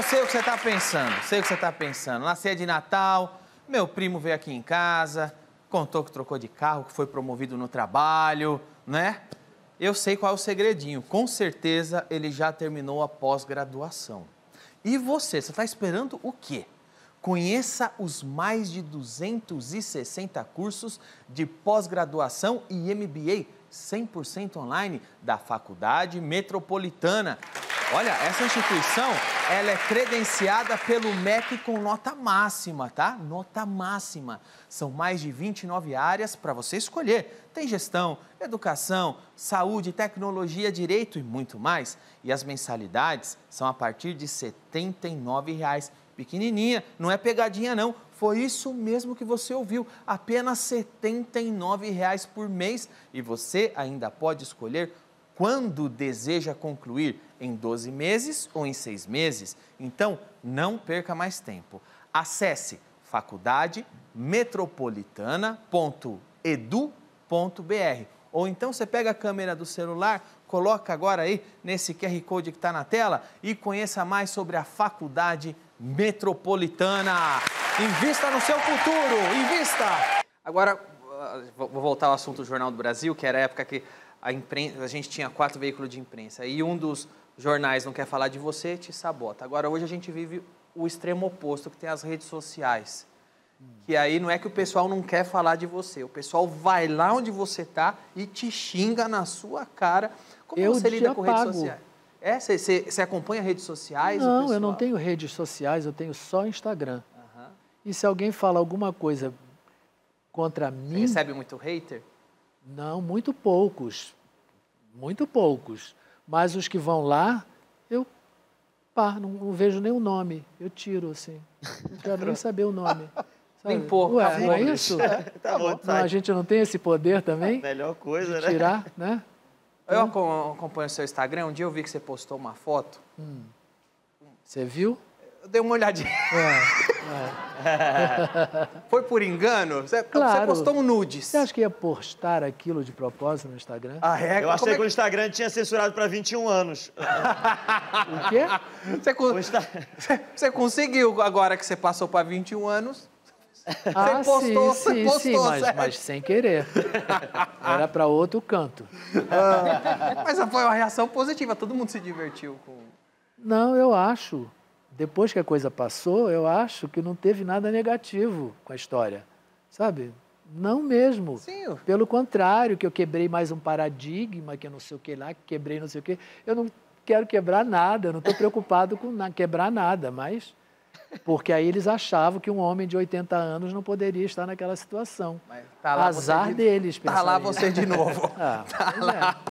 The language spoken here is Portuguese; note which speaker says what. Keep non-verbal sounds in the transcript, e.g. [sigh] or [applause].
Speaker 1: eu sei o que você está pensando, sei o que você está pensando. Na ceia de Natal, meu primo veio aqui em casa, contou que trocou de carro, que foi promovido no trabalho, né? Eu sei qual é o segredinho. Com certeza ele já terminou a pós-graduação. E você, você está esperando o quê? Conheça os mais de 260 cursos de pós-graduação e MBA 100% online da Faculdade Metropolitana. Olha, essa instituição, ela é credenciada pelo MEC com nota máxima, tá? Nota máxima. São mais de 29 áreas para você escolher. Tem gestão, educação, saúde, tecnologia, direito e muito mais. E as mensalidades são a partir de R$ 79. Pequenininha, não é pegadinha não. Foi isso mesmo que você ouviu, apenas R$ 79 por mês e você ainda pode escolher quando deseja concluir, em 12 meses ou em 6 meses. Então, não perca mais tempo. Acesse faculdademetropolitana.edu.br ou então você pega a câmera do celular, coloca agora aí nesse QR Code que está na tela e conheça mais sobre a Faculdade Metropolitana. Invista no seu futuro, invista! Agora, ah, vou voltar ao assunto do Jornal do Brasil, que era a época que a, imprensa, a gente tinha quatro veículos de imprensa e um dos jornais não quer falar de você, te sabota. Agora, hoje a gente vive o extremo oposto, que tem as redes sociais. Que aí não é que o pessoal não quer falar de você, o pessoal vai lá onde você está e te xinga na sua cara. Como eu você lida com pago. redes sociais? É, você, você acompanha
Speaker 2: redes sociais? Não, eu não tenho redes sociais, eu tenho só Instagram. Uhum. E se alguém fala alguma coisa contra mim. Você recebe muito hater? Não, muito poucos. Muito poucos. Mas os que vão lá, eu pá, não, não vejo nem o nome. Eu tiro, assim. Não quero nem saber o nome. [laughs]
Speaker 1: Sabe? pouco. Ué, tá não é isso? [laughs] Tá, tá bom, não, a
Speaker 2: gente não tem esse poder também? A [laughs] melhor coisa, tirar, né? Tirar, né? Eu
Speaker 1: hum? acompanho o seu Instagram. Um dia eu vi que você postou uma foto.
Speaker 2: Hum. Você viu? Eu dei uma olhadinha. É.
Speaker 1: É. Foi por engano? Você, claro. você postou um
Speaker 2: nudes. Você acha que ia postar aquilo de propósito no Instagram? A ah, regra. É? Eu achei é que... que o
Speaker 1: Instagram tinha censurado para 21 anos. o quê? Você, Insta... você conseguiu agora que você passou para 21 anos? Você ah, postou, sim, sim, postou, sim, mas, mas,
Speaker 2: sem querer. Era para outro canto.
Speaker 1: Ah, mas foi uma reação positiva, todo mundo se divertiu com.
Speaker 2: Não, eu acho. Depois que a coisa passou, eu acho que não teve nada negativo com a história, sabe? Não mesmo. Sim. Pelo contrário, que eu quebrei mais um paradigma, que eu não sei o que lá, que quebrei não sei o que. Eu não quero quebrar nada, eu não estou preocupado com na, quebrar nada, mas porque aí eles achavam que um homem de 80 anos não poderia estar naquela situação. Mas tá Azar de... deles, Está lá você de novo. [laughs] ah, tá é. lá.